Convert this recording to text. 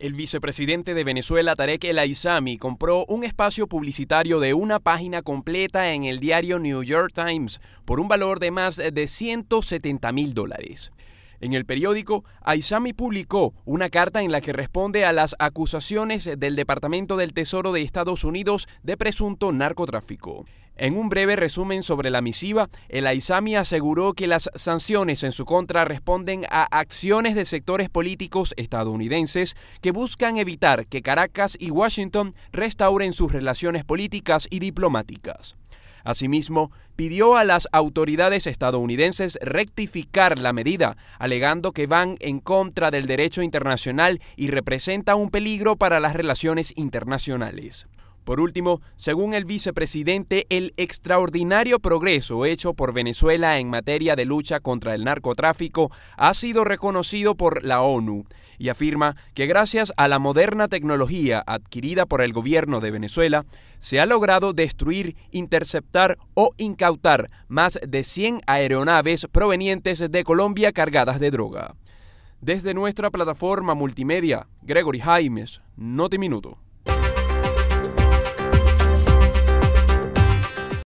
El vicepresidente de Venezuela, Tarek El Aizami, compró un espacio publicitario de una página completa en el diario New York Times por un valor de más de 170 mil dólares. En el periódico, Aizami publicó una carta en la que responde a las acusaciones del Departamento del Tesoro de Estados Unidos de presunto narcotráfico. En un breve resumen sobre la misiva, el Aizami aseguró que las sanciones en su contra responden a acciones de sectores políticos estadounidenses que buscan evitar que Caracas y Washington restauren sus relaciones políticas y diplomáticas. Asimismo, pidió a las autoridades estadounidenses rectificar la medida, alegando que van en contra del derecho internacional y representa un peligro para las relaciones internacionales. Por último, según el vicepresidente, el extraordinario progreso hecho por Venezuela en materia de lucha contra el narcotráfico ha sido reconocido por la ONU y afirma que gracias a la moderna tecnología adquirida por el gobierno de Venezuela, se ha logrado destruir, interceptar o incautar más de 100 aeronaves provenientes de Colombia cargadas de droga. Desde nuestra plataforma multimedia, Gregory Jaimes, minuto.